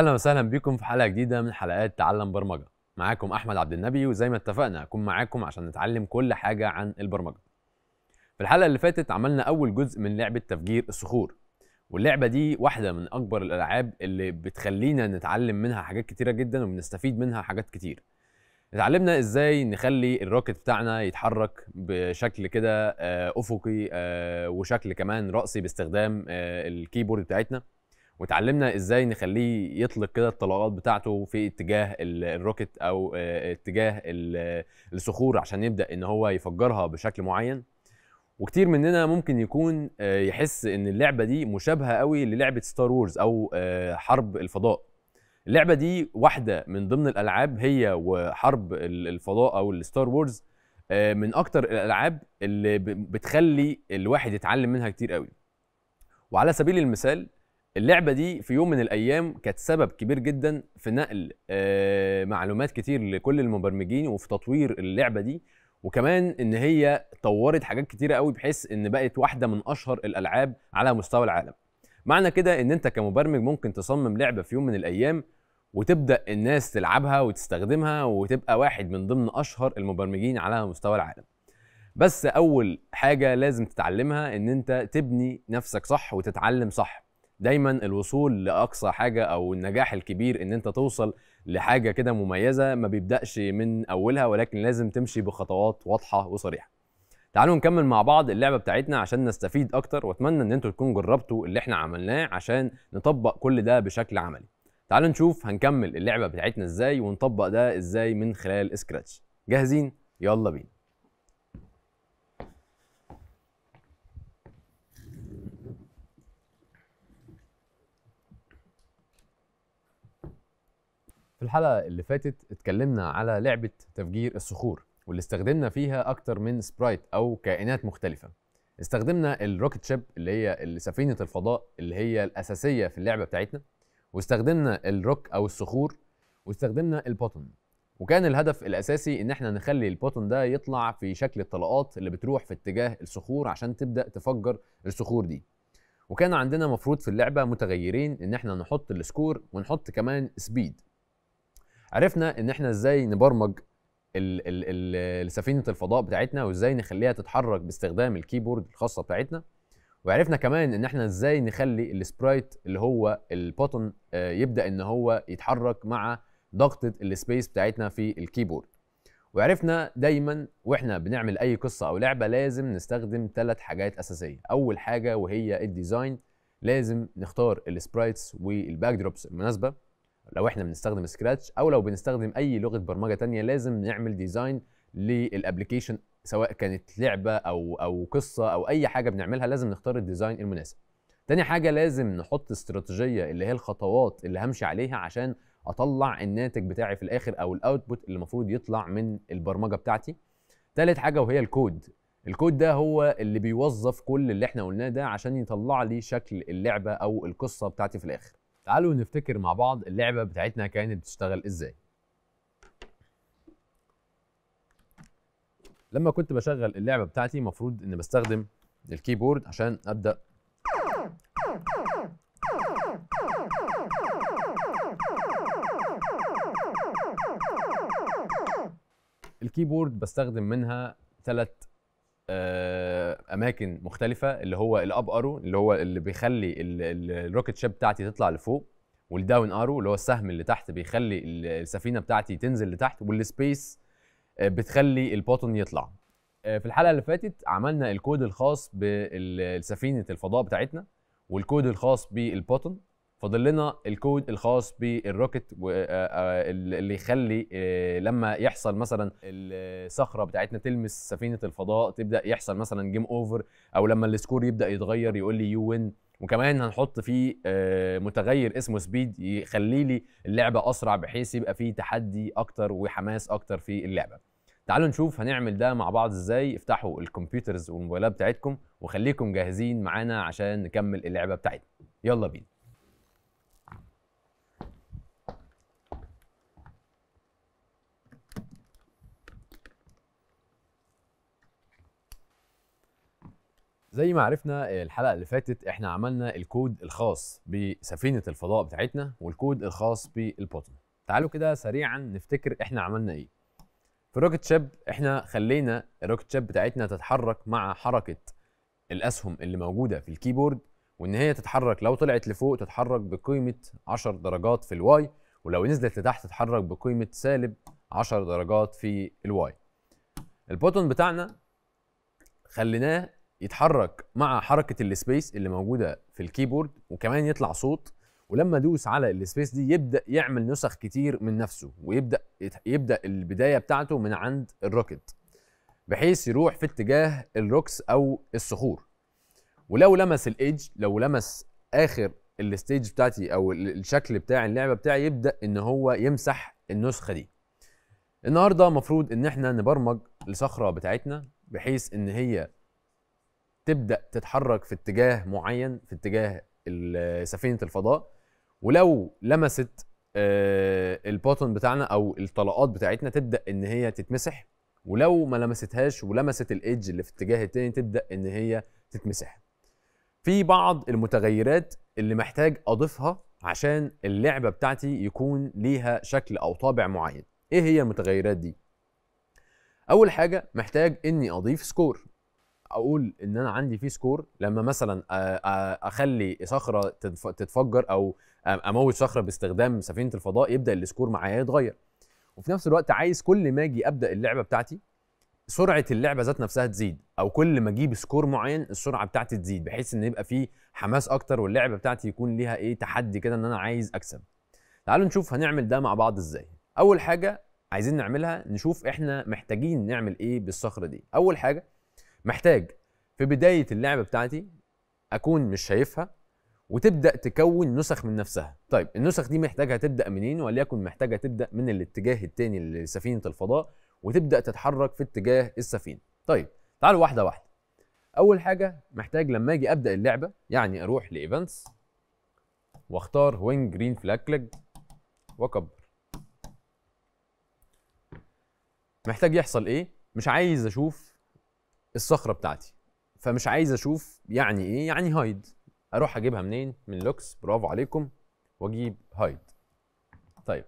اهلا وسهلا بيكم في حلقه جديده من حلقات تعلم برمجه معاكم احمد عبد النبي وزي ما اتفقنا هكون معاكم عشان نتعلم كل حاجه عن البرمجه في الحلقه اللي فاتت عملنا اول جزء من لعبه تفجير الصخور واللعبه دي واحده من اكبر الالعاب اللي بتخلينا نتعلم منها حاجات كتيره جدا وبنستفيد منها حاجات كتير اتعلمنا ازاي نخلي الروكت بتاعنا يتحرك بشكل كده آه، افقي آه، وشكل كمان راسي باستخدام آه، الكيبورد بتاعتنا وتعلمنا ازاي نخليه يطلق كده الطلقات بتاعته في اتجاه الروكت او آه، اتجاه الصخور عشان يبدا ان هو يفجرها بشكل معين وكتير مننا ممكن يكون آه، يحس ان اللعبه دي مشابهه قوي للعبه ستار وورز او آه، حرب الفضاء اللعبه دي واحده من ضمن الالعاب هي وحرب الفضاء او الستار وورز من اكتر الالعاب اللي بتخلي الواحد يتعلم منها كتير قوي وعلى سبيل المثال اللعبه دي في يوم من الايام كانت سبب كبير جدا في نقل آه، معلومات كتير لكل المبرمجين وفي تطوير اللعبه دي وكمان ان هي طورت حاجات كتيره قوي بحيث ان بقت واحده من اشهر الالعاب على مستوى العالم معنى كده ان انت كمبرمج ممكن تصمم لعبه في يوم من الايام وتبدا الناس تلعبها وتستخدمها وتبقى واحد من ضمن اشهر المبرمجين على مستوى العالم بس اول حاجه لازم تتعلمها ان انت تبني نفسك صح وتتعلم صح دايما الوصول لاقصى حاجه او النجاح الكبير ان انت توصل لحاجه كده مميزه ما بيبداش من اولها ولكن لازم تمشي بخطوات واضحه وصريحه تعالوا نكمل مع بعض اللعبه بتاعتنا عشان نستفيد اكتر واتمنى ان انتوا تكونوا جربتوا اللي احنا عملناه عشان نطبق كل ده بشكل عملي تعالوا نشوف هنكمل اللعبه بتاعتنا ازاي ونطبق ده ازاي من خلال سكراتش جاهزين يلا بينا في الحلقة اللي فاتت اتكلمنا على لعبة تفجير الصخور واللي استخدمنا فيها أكتر من سبرايت أو كائنات مختلفة استخدمنا الروكت شيب اللي هي سفينة الفضاء اللي هي الأساسية في اللعبة بتاعتنا واستخدمنا الروك أو الصخور واستخدمنا البوتن وكان الهدف الأساسي إن احنا نخلي البوتن ده يطلع في شكل الطلقات اللي بتروح في اتجاه الصخور عشان تبدأ تفجر الصخور دي وكان عندنا مفروض في اللعبة متغيرين إن احنا نحط السكور ونحط كمان سبيد عرفنا ان احنا ازاي نبرمج ال ال سفينه الفضاء بتاعتنا وازاي نخليها تتحرك باستخدام الكيبورد الخاصه بتاعتنا وعرفنا كمان ان احنا ازاي نخلي السبرايت اللي هو البوتن آه، يبدا ان هو يتحرك مع ضغطه السبيس بتاعتنا في الكيبورد وعرفنا دايما واحنا بنعمل اي قصه او لعبه لازم نستخدم ثلاث حاجات اساسيه اول حاجه وهي الديزاين لازم نختار السبرايتس والباك دروبس المناسبه لو احنا بنستخدم سكراتش او لو بنستخدم اي لغه برمجه تانية لازم نعمل ديزاين للابلكيشن سواء كانت لعبه او او قصه او اي حاجه بنعملها لازم نختار الديزاين المناسب تاني حاجه لازم نحط استراتيجيه اللي هي الخطوات اللي همشي عليها عشان اطلع الناتج بتاعي في الاخر او الاوتبوت اللي المفروض يطلع من البرمجه بتاعتي تالت حاجه وهي الكود الكود ده هو اللي بيوظف كل اللي احنا قلناه ده عشان يطلع لي شكل اللعبه او القصه بتاعتي في الاخر تعالوا نفتكر مع بعض اللعبة بتاعتنا كانت بتشتغل ازاي لما كنت بشغل اللعبة بتاعتي المفروض اني بستخدم الكيبورد عشان ابدأ الكيبورد بستخدم منها ثلاث آه، اماكن مختلفه اللي هو الاب ارو اللي هو اللي بيخلي الروكت شيب بتاعتي تطلع لفوق والداون ارو اللي هو السهم اللي تحت بيخلي السفينه بتاعتي تنزل لتحت والسبيس آه، بتخلي البوتون يطلع آه، في الحلقه اللي فاتت عملنا الكود الخاص بالسفينه الفضاء بتاعتنا والكود الخاص بالبوتون فاضل لنا الكود الخاص بالروكت آه، آه، اللي يخلي آه، لما يحصل مثلا الصخره بتاعتنا تلمس سفينه الفضاء تبدا يحصل مثلا جيم اوفر او لما السكور يبدا يتغير يقول لي يو وين وكمان هنحط فيه متغير اسمه سبيد يخلي لي اللعبه اسرع بحيث يبقى فيه تحدي اكتر وحماس اكتر في اللعبه تعالوا نشوف هنعمل ده مع بعض ازاي افتحوا الكمبيوترز والموبايلات بتاعتكم وخليكم جاهزين معانا عشان نكمل اللعبه بتاعتنا يلا بينا زي ما عرفنا الحلقه اللي فاتت احنا عملنا الكود الخاص بسفينه الفضاء بتاعتنا والكود الخاص بالبوتن تعالوا كده سريعا نفتكر احنا عملنا ايه في روكت شاب احنا خلينا الروكت شاب بتاعتنا تتحرك مع حركه الاسهم اللي موجوده في الكيبورد وان هي تتحرك لو طلعت لفوق تتحرك بقيمه 10 درجات في الواي ولو نزلت لتحت تتحرك بقيمه سالب 10 درجات في الواي البوتون بتاعنا خليناه يتحرك مع حركه السبيس اللي موجوده في الكيبورد وكمان يطلع صوت ولما ادوس على السبيس دي يبدا يعمل نسخ كتير من نفسه ويبدا يبدا البدايه بتاعته من عند الروكت بحيث يروح في اتجاه الروكس او الصخور ولو لمس الايدج لو لمس اخر الستيج بتاعتي او الشكل بتاع اللعبه بتاعي يبدا ان هو يمسح النسخه دي النهارده المفروض ان احنا نبرمج الصخره بتاعتنا بحيث ان هي تبدا تتحرك في اتجاه معين في اتجاه سفينه الفضاء ولو لمست آه، البوتون بتاعنا او الطلقات بتاعتنا تبدا ان هي تتمسح ولو ما لمستهاش ولمست الايدج اللي في الاتجاه التاني تبدا ان هي تتمسح في بعض المتغيرات اللي محتاج اضيفها عشان اللعبه بتاعتي يكون ليها شكل او طابع معين ايه هي المتغيرات دي اول حاجه محتاج اني اضيف سكور اقول ان انا عندي فيه سكور لما مثلا اخلي صخره تتفجر او اموت صخره باستخدام سفينه الفضاء يبدا السكور معايا يتغير وفي نفس الوقت عايز كل ما اجي ابدا اللعبه بتاعتي سرعه اللعبه ذات نفسها تزيد او كل ما اجيب سكور معين السرعه بتاعتي تزيد بحيث ان يبقى فيه حماس اكتر واللعبه بتاعتي يكون ليها ايه تحدي كده ان انا عايز اكسب تعالوا نشوف هنعمل ده مع بعض ازاي اول حاجه عايزين نعملها نشوف احنا محتاجين نعمل ايه بالصخره دي اول حاجه محتاج في بدايه اللعبه بتاعتي اكون مش شايفها وتبدا تكون نسخ من نفسها طيب النسخ دي محتاجه تبدا منين وليكن محتاجه تبدا من الاتجاه الثاني لسفينه الفضاء وتبدا تتحرك في اتجاه السفينه طيب تعالوا واحده واحده اول حاجه محتاج لما اجي ابدا اللعبه يعني اروح لايفنتس واختار وين جرين فلاك لج واكبر محتاج يحصل ايه مش عايز اشوف الصخره بتاعتي فمش عايز اشوف يعني ايه يعني هايد اروح اجيبها منين من لوكس برافو عليكم واجيب هايد طيب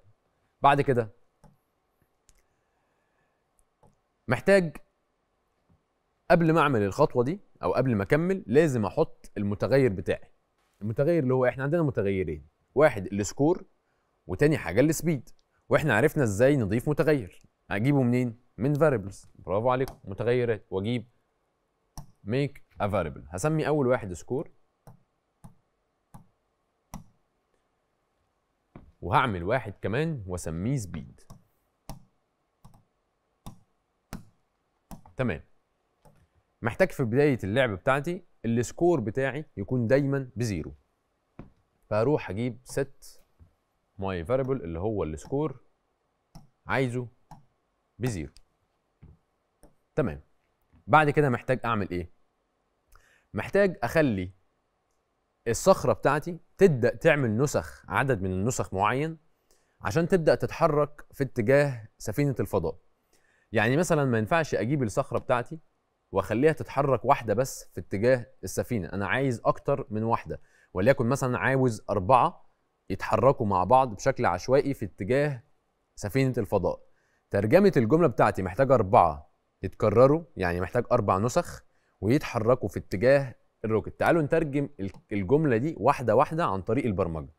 بعد كده محتاج قبل ما اعمل الخطوه دي او قبل ما اكمل لازم احط المتغير بتاعي المتغير اللي هو احنا عندنا متغيرين واحد السكور وتاني حاجه السبيد واحنا عرفنا ازاي نضيف متغير هجيبه منين من فاريبلز برافو عليكم متغيرات واجيب ميك a هسمي اول واحد سكور وهعمل واحد كمان واسميه سبيد تمام محتاج في بدايه اللعب بتاعتي السكور بتاعي يكون دايما بزيرو فاروح اجيب ست ماي فاريبل اللي هو السكور عايزه بزيرو تمام بعد كده محتاج اعمل ايه محتاج اخلي الصخره بتاعتي تبدا تعمل نسخ عدد من النسخ معين عشان تبدا تتحرك في اتجاه سفينه الفضاء يعني مثلا ما ينفعش اجيب الصخره بتاعتي واخليها تتحرك واحده بس في اتجاه السفينه انا عايز اكتر من واحده وليكن مثلا عاوز اربعه يتحركوا مع بعض بشكل عشوائي في اتجاه سفينه الفضاء ترجمه الجمله بتاعتي محتاجه اربعه يتكرروا يعني محتاج اربع نسخ ويتحركوا في اتجاه الروكت تعالوا نترجم الجمله دي واحده واحده عن طريق البرمجه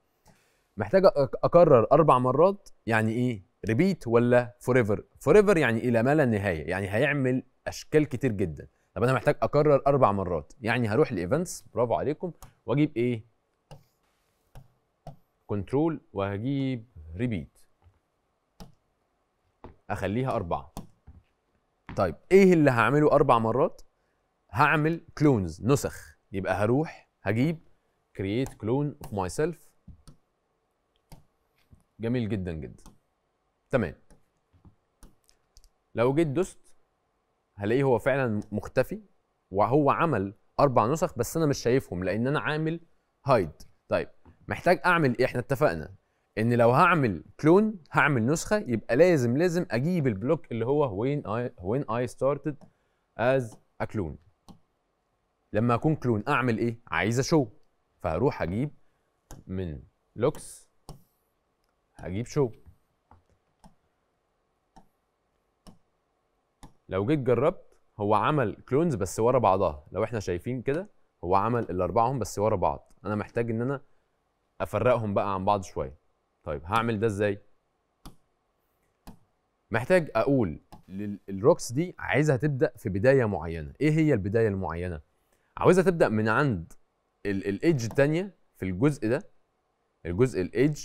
محتاج اكرر اربع مرات يعني ايه ريبيت ولا فوريفر فوريفر يعني الى ما لا نهايه يعني هيعمل اشكال كتير جدا طب انا محتاج اكرر اربع مرات يعني هروح لايفنتس برافو عليكم واجيب ايه كنترول وهجيب ريبيت اخليها اربعه طيب ايه اللي هعمله اربع مرات هعمل كلونز نسخ يبقى هروح هجيب create clone of myself جميل جدا جدا تمام لو جيت دوست هلاقيه هو فعلا مختفي وهو عمل اربع نسخ بس انا مش شايفهم لان انا عامل هايد طيب محتاج اعمل ايه احنا اتفقنا ان لو هعمل كلون هعمل نسخه يبقى لازم لازم اجيب البلوك اللي هو وين اي وين اي ستارتد از ا كلون لما اكون كلون اعمل ايه عايز اشو فهروح اجيب من لوكس هجيب شو لو جيت جربت هو عمل كلونز بس ورا بعضها لو احنا شايفين كده هو عمل الاربعهم بس ورا بعض انا محتاج ان انا افرقهم بقى عن بعض شويه طيب هعمل ده ازاي محتاج اقول للروكس دي عايزها تبدا في بدايه معينه ايه هي البدايه المعينه عاوزها تبدا من عند الايدج الثانيه في الجزء ده الجزء الايدج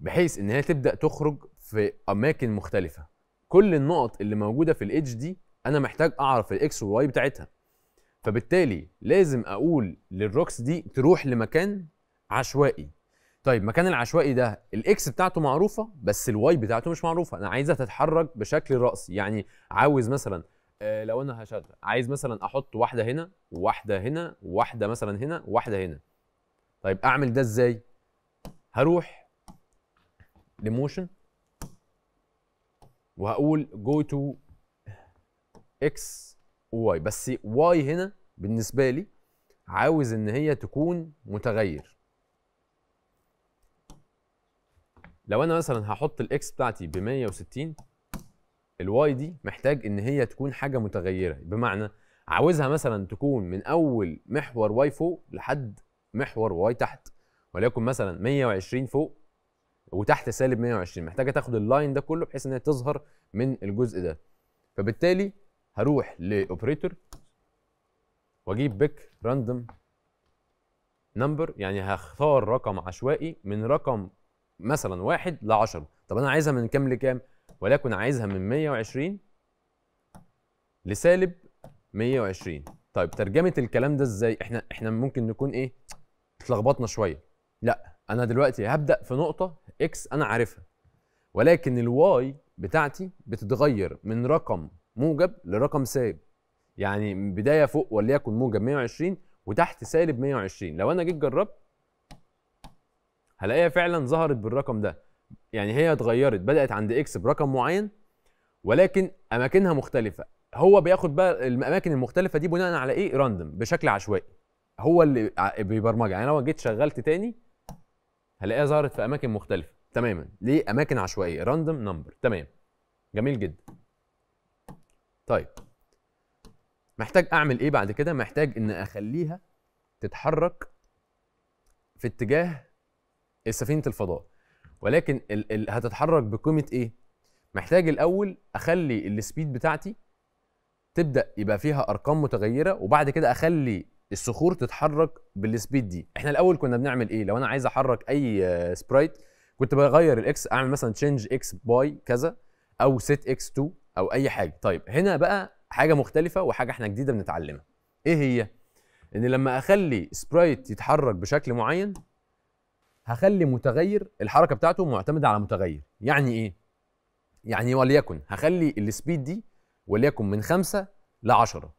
بحيث ان هي تبدا تخرج في اماكن مختلفه كل النقط اللي موجوده في الايدج دي انا محتاج اعرف الاكس والواي بتاعتها فبالتالي لازم اقول للروكس دي تروح لمكان عشوائي طيب مكان العشوائي ده الاكس بتاعته معروفه بس الواي بتاعته مش معروفه انا عايزها تتحرك بشكل راسي يعني عاوز مثلا آه لو انا هشغل عايز مثلا احط واحده هنا واحده هنا واحده مثلا هنا واحده هنا طيب اعمل ده ازاي هروح لموشن وهقول جو تو اكس واي بس واي هنا بالنسبه لي عاوز ان هي تكون متغير لو انا مثلا هحط الاكس بتاعتي ب 160 الواي دي محتاج ان هي تكون حاجه متغيره بمعنى عاوزها مثلا تكون من اول محور واي فوق لحد محور واي تحت وليكن مثلا 120 فوق وتحت سالب 120 محتاجه تاخد اللاين ده كله بحيث ان هي تظهر من الجزء ده فبالتالي هروح لاوبريتور واجيب بيك راندوم نمبر يعني هختار رقم عشوائي من رقم مثلا واحد ل 10 طب انا عايزها من كام لكام؟ ولكن عايزها من 120 لسالب 120 طيب ترجمه الكلام ده ازاي؟ احنا احنا ممكن نكون ايه؟ اتلخبطنا شويه لا انا دلوقتي هبدا في نقطه اكس انا عارفها ولكن الواي بتاعتي بتتغير من رقم موجب لرقم سالب يعني بدايه فوق وليكن موجب 120 وتحت سالب 120 لو انا جيت جربت هلاقيها فعلا ظهرت بالرقم ده يعني هي اتغيرت بدات عند اكس برقم معين ولكن اماكنها مختلفه هو بياخد بقى الاماكن المختلفه دي بناء على ايه راندوم بشكل عشوائي هو اللي بيبرمجها يعني لو جيت شغلت تاني هلاقيها ظهرت في اماكن مختلفه تماما ليه اماكن عشوائيه راندوم نمبر تمام جميل جدا طيب محتاج اعمل ايه بعد كده محتاج ان اخليها تتحرك في اتجاه سفينه الفضاء ولكن ال ال هتتحرك بقيمه ايه محتاج الاول اخلي السبيد بتاعتي تبدا يبقى فيها ارقام متغيره وبعد كده اخلي الصخور تتحرك بالسبيد دي احنا الاول كنا بنعمل ايه لو انا عايز احرك اي سبرايت كنت بغير الاكس اعمل مثلا تشينج اكس باي كذا او سيت اكس 2 او اي حاجه طيب هنا بقى حاجه مختلفه وحاجه احنا جديده بنتعلمها ايه هي ان لما اخلي سبرايت يتحرك بشكل معين هخلي متغير الحركه بتاعته معتمده على متغير يعني ايه يعني وليكن هخلي السبيد دي وليكن من خمسة ل 10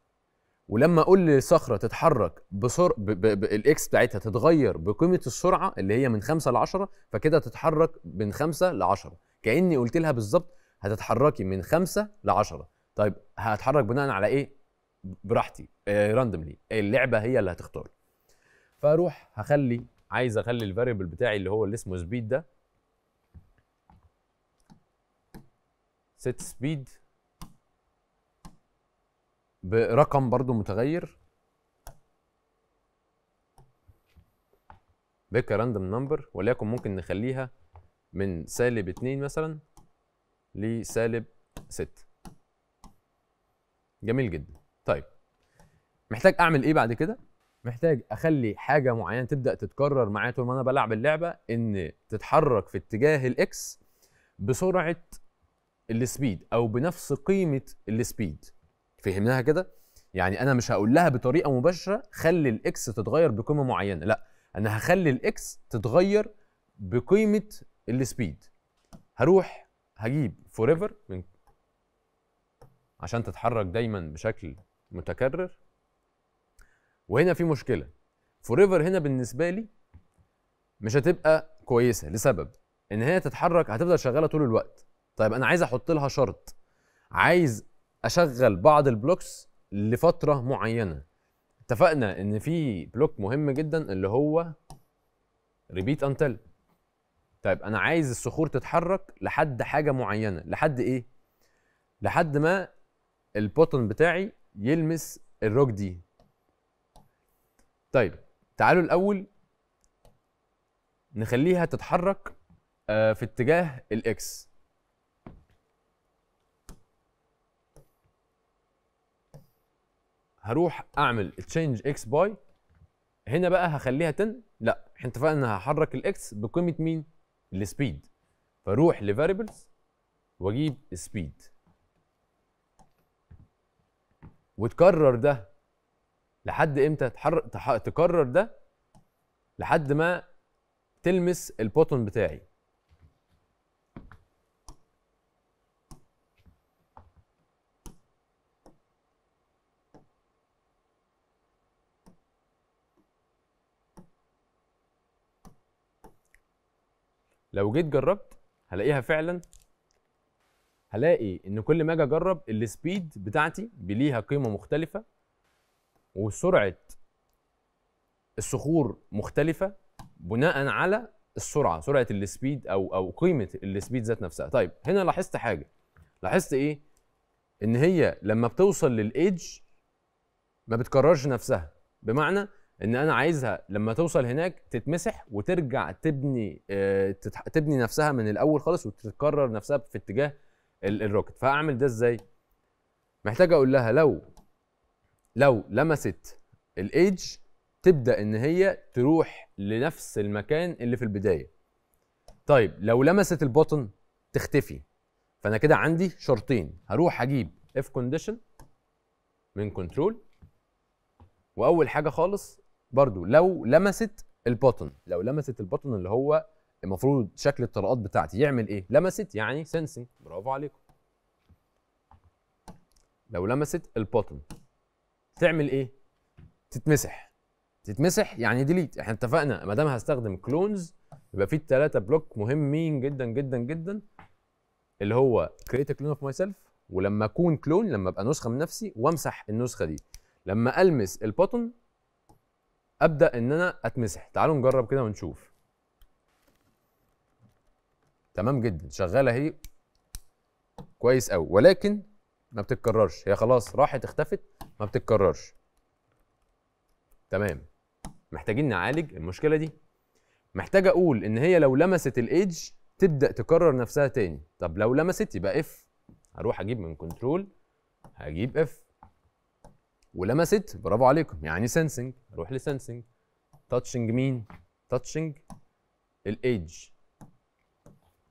ولما اقول للصخره تتحرك بسرعه الاكس بتاعتها تتغير بقيمه السرعه اللي هي من 5 ل 10 فكده تتحرك من 5 ل 10 كاني قلت لها بالظبط هتتحركي من 5 ل 10 طيب هتحرك بناء على ايه براحتي راندوملي آه، اللعبه هي اللي هتختار فاروح هخلي عايز اخلي الفاريبل بتاعي اللي هو اللي اسمه سبيد ده set speed برقم برضو متغير بيك راندوم نمبر ولكن ممكن نخليها من سالب 2 مثلا لسالب 6 جميل جدا طيب محتاج اعمل ايه بعد كده محتاج اخلي حاجه معينه تبدا تتكرر معايا طول ما انا بلعب اللعبه ان تتحرك في اتجاه الاكس بسرعه السبيد او بنفس قيمه السبيد فهمناها كده يعني انا مش هقول لها بطريقه مباشره خلي الاكس تتغير بقيمه معينه لا انا هخلي الاكس تتغير بقيمه السبيد هروح هجيب فور ايفر من عشان تتحرك دايما بشكل متكرر وهنا في مشكله فور ايفر هنا بالنسبه لي مش هتبقى كويسه لسبب ان هي تتحرك هتفضل شغاله طول الوقت طيب انا عايز احط لها شرط عايز اشغل بعض البلوكس لفتره معينه اتفقنا ان في بلوك مهم جدا اللي هو ريبيت انتل طيب انا عايز الصخور تتحرك لحد حاجه معينه لحد ايه لحد ما البوتن بتاعي يلمس الروك دي طيب تعالوا الاول نخليها تتحرك آه، في اتجاه الاكس هروح اعمل تشينج اكس باي هنا بقى هخليها تن لا احنا اتفقنا ان هحرك الاكس بقيمه مين السبيد فاروح لفاريبلز واجيب سبيد وتكرر ده لحد امتى تحر... تح... تكرر ده لحد ما تلمس البوتون بتاعي لو جيت جربت هلاقيها فعلا هلاقي ان كل ما اجي اجرب السبيد بتاعتي بليها قيمه مختلفه وسرعه الصخور مختلفه بناء على السرعه سرعه السبيد او او قيمه السبيد ذات نفسها طيب هنا لاحظت حاجه لاحظت ايه ان هي لما بتوصل للايدج ما بتكررش نفسها بمعنى ان انا عايزها لما توصل هناك تتمسح وترجع تبني اه تبني نفسها من الاول خالص وتتكرر نفسها في اتجاه الروكت فاعمل ده ازاي محتاج اقول لها لو لو لمست الايدج تبدا ان هي تروح لنفس المكان اللي في البدايه طيب لو لمست البوتن تختفي فانا كده عندي شرطين هروح اجيب اف كونديشن من كنترول واول حاجه خالص برضو لو لمست البوتن لو لمست البوتن اللي هو المفروض شكل الطرقات بتاعتي يعمل ايه لمست يعني سنسنج برافو عليكم لو لمست البوتن تعمل ايه؟ تتمسح تتمسح يعني ديليت احنا اتفقنا ما دام هستخدم كلونز يبقى في التلاته بلوك مهمين جدا جدا جدا اللي هو كريت كلون اوف ماي سيلف ولما اكون كلون لما ابقى نسخه من نفسي وامسح النسخه دي لما المس البوتن ابدا ان انا اتمسح تعالوا نجرب كده ونشوف تمام جدا شغاله اهي كويس قوي ولكن ما بتتكررش هي خلاص راحت اختفت ما بتتكررش تمام محتاجين نعالج المشكله دي محتاج اقول ان هي لو لمست الايدج تبدا تكرر نفسها تاني طب لو لمست يبقى اف هروح اجيب من كنترول هجيب اف ولمست برافو عليكم يعني سنسنج اروح لسنسنج تاتشنج مين تاتشنج الايدج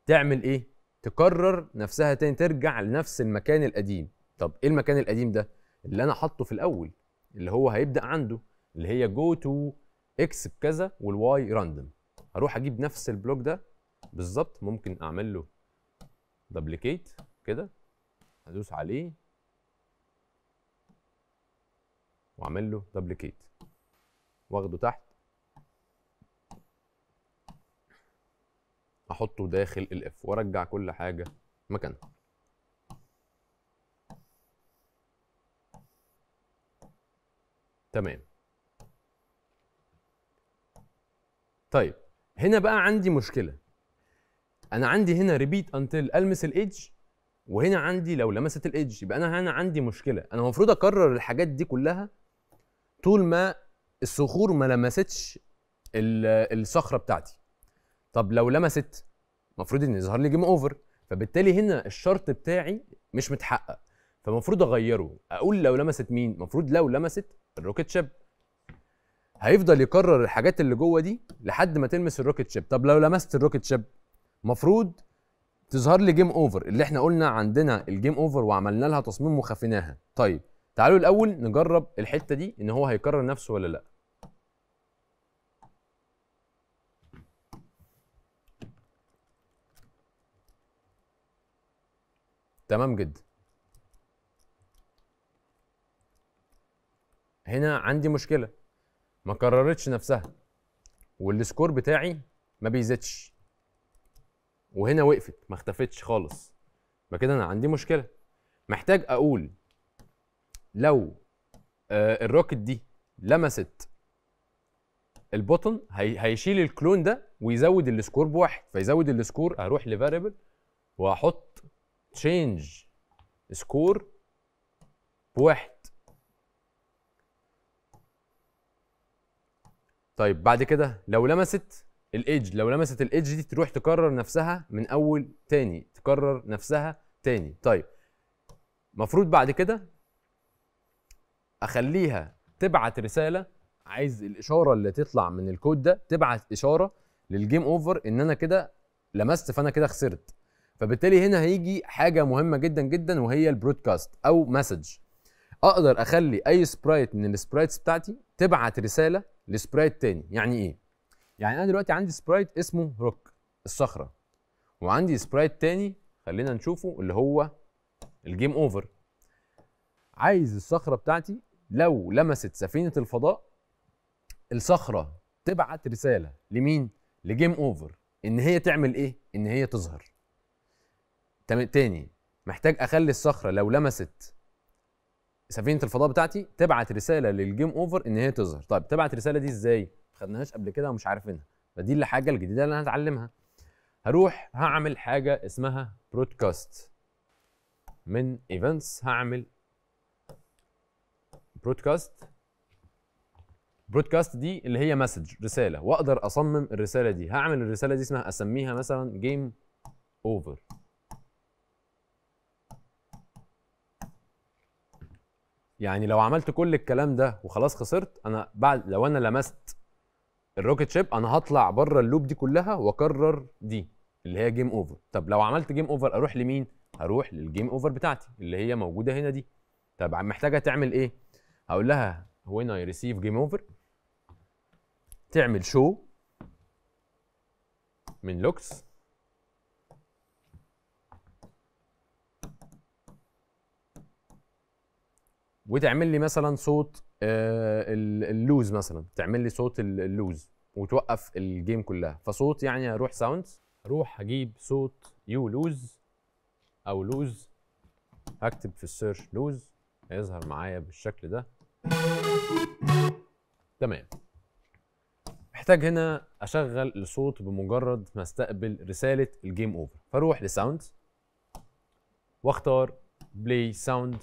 تعمل ايه تكرر نفسها تاني ترجع لنفس المكان القديم طب ايه المكان القديم ده اللي انا حاطه في الاول اللي هو هيبدا عنده اللي هي جو تو اكس بكذا والواي راندوم هروح اجيب نفس البلوك ده بالظبط ممكن اعمل له دبليكيت كده هدوس عليه واعمل له دبليكيت واخده تحت احطه داخل الاف وارجع كل حاجه مكانها تمام طيب هنا بقى عندي مشكله انا عندي هنا ريبيت انتل المس الايدج وهنا عندي لو لمست الايدج يبقى انا هنا عندي مشكله انا المفروض اكرر الحاجات دي كلها طول ما الصخور ما لمستش الصخره بتاعتي طب لو لمست المفروض ان يظهر لي جيم اوفر فبالتالي هنا الشرط بتاعي مش متحقق فمفروض اغيره اقول لو لمست مين المفروض لو لمست الروكيت شيب هيفضل يكرر الحاجات اللي جوه دي لحد ما تلمس الروكيت شيب طب لو لمست الروكيت شيب المفروض تظهر لي جيم اوفر اللي احنا قلنا عندنا الجيم اوفر وعملنا لها تصميم وخفيناها طيب تعالوا الاول نجرب الحته دي ان هو هيكرر نفسه ولا لا تمام جدا هنا عندي مشكله ما كررتش نفسها والسكور بتاعي ما بيزيدش وهنا وقفت ما اختفتش خالص يبقى كده انا عندي مشكله محتاج اقول لو آه الروكت دي لمست البوتن هي هيشيل الكلون ده ويزود السكور بواحد فيزود السكور اروح لفاريبل واحط تشينج سكور بواحد طيب بعد كده لو لمست الايدج لو لمست الايدج دي تروح تكرر نفسها من اول تاني تكرر نفسها تاني طيب المفروض بعد كده اخليها تبعت رساله عايز الاشاره اللي تطلع من الكود ده تبعت اشاره للجيم اوفر ان انا كده لمست فانا كده خسرت فبالتالي هنا هيجي حاجه مهمه جدا جدا وهي البرودكاست او مسج اقدر اخلي اي سبرايت من السبرايتس بتاعتي تبعت رساله لسبرايت تاني يعني ايه يعني انا دلوقتي عندي سبرايت اسمه روك الصخره وعندي سبرايت تاني خلينا نشوفه اللي هو الجيم اوفر عايز الصخره بتاعتي لو لمست سفينه الفضاء الصخره تبعت رساله لمين لجيم اوفر ان هي تعمل ايه ان هي تظهر تاني محتاج اخلي الصخره لو لمست سفينه الفضاء بتاعتي تبعت رساله للجيم اوفر ان هي تظهر طيب تبعت الرساله دي ازاي ما خدناهاش قبل كده ومش عارفينها فدي الحاجه الجديده اللي انا هتعلمها هروح هعمل حاجه اسمها برودكاست من ايفنتس هعمل برودكاست برودكاست دي اللي هي مسج رساله واقدر اصمم الرساله دي هعمل الرساله دي اسمها اسميها مثلا جيم اوفر يعني لو عملت كل الكلام ده وخلاص خسرت انا بعد لو انا لمست الروكت شيب انا هطلع بره اللوب دي كلها واكرر دي اللي هي جيم اوفر طب لو عملت جيم اوفر اروح لمين هروح للجيم اوفر بتاعتي اللي هي موجوده هنا دي طب محتاجه تعمل ايه هقول لها وين اي ريسيف جيم اوفر تعمل شو من لوكس وتعمل لي مثلا صوت آه، اللوز مثلا تعمل لي صوت اللوز وتوقف الجيم كلها فصوت يعني هروح ساوندز اروح اجيب صوت يو لوز او لوز هكتب في السيرش لوز هيظهر معايا بالشكل ده تمام محتاج هنا اشغل الصوت بمجرد ما استقبل رساله الجيم اوفر فاروح لساوند واختار بلاي ساوند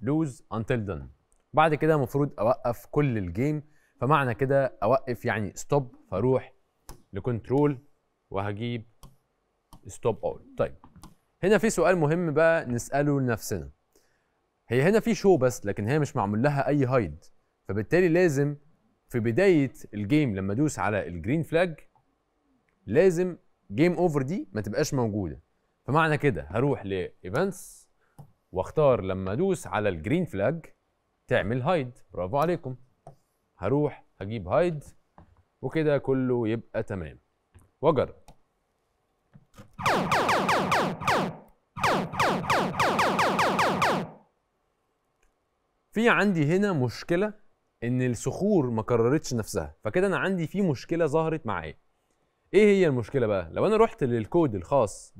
لوز انتل دن بعد كده المفروض اوقف كل الجيم فمعنى كده اوقف يعني ستوب فاروح لكنترول وهجيب ستوب اول طيب هنا في سؤال مهم بقى نساله لنفسنا هي هنا في شو بس لكن هي مش معمول لها اي هايد فبالتالي لازم في بدايه الجيم لما ادوس على الجرين فلاج لازم جيم اوفر دي ما تبقاش موجوده فمعنى كده هروح لايفنتس واختار لما ادوس على الجرين فلاج تعمل هايد برافو عليكم هروح هجيب هايد وكده كله يبقى تمام واجرب في عندي هنا مشكله ان الصخور ما كررتش نفسها فكده انا عندي في مشكله ظهرت معايا ايه هي المشكله بقى لو انا رحت للكود الخاص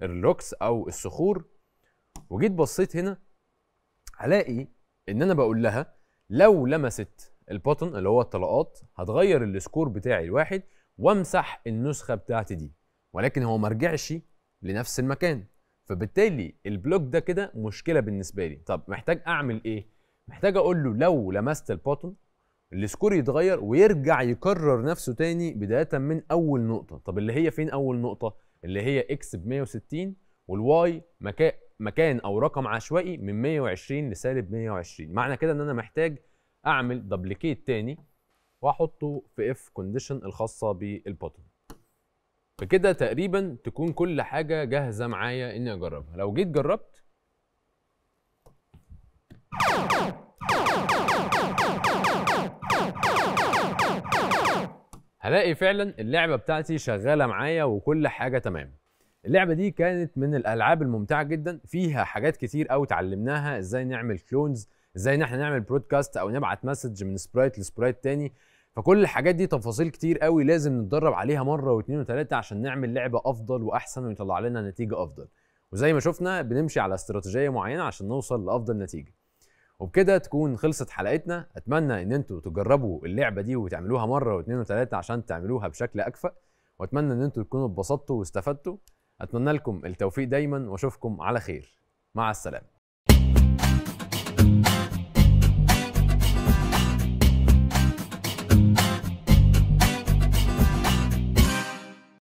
بالروكس او الصخور وجيت بصيت هنا هلاقي ان انا بقول لها لو لمست البوتن اللي هو الطلقات هتغير السكور بتاعي الواحد وامسح النسخه بتاعتي دي ولكن هو ما رجعش لنفس المكان فبالتالي البلوك ده كده مشكله بالنسبه لي طب محتاج اعمل ايه محتاج اقول له لو لمست البوتن السكور يتغير ويرجع يكرر نفسه تاني بدايه من اول نقطه طب اللي هي فين اول نقطه اللي هي اكس ب 160 والواي مكان مكان او رقم عشوائي من 120 لسالب 120 معنى كده ان انا محتاج اعمل دبليكيت تاني واحطه في اف كونديشن الخاصه بالبوتن فكده تقريبا تكون كل حاجه جاهزه معايا اني اجربها لو جيت جربت هلاقي فعلا اللعبه بتاعتي شغاله معايا وكل حاجه تمام اللعبه دي كانت من الالعاب الممتعه جدا فيها حاجات كتير أو اتعلمناها ازاي نعمل كلونز ازاي ان احنا نعمل برودكاست او نبعت مسج من سبرايت لسبرايت تاني فكل الحاجات دي تفاصيل كتير قوي لازم نتدرب عليها مره واثنين وثلاثه عشان نعمل لعبه افضل واحسن ويطلع لنا نتيجه افضل وزي ما شفنا بنمشي على استراتيجيه معينه عشان نوصل لافضل نتيجه وبكده تكون خلصت حلقتنا اتمنى ان انتوا تجربوا اللعبه دي وتعملوها مره واثنين وثلاثه عشان تعملوها بشكل اكفأ واتمنى ان انتوا تكونوا اتبسطتوا واستفدتوا اتمنى لكم التوفيق دايما واشوفكم على خير مع السلامه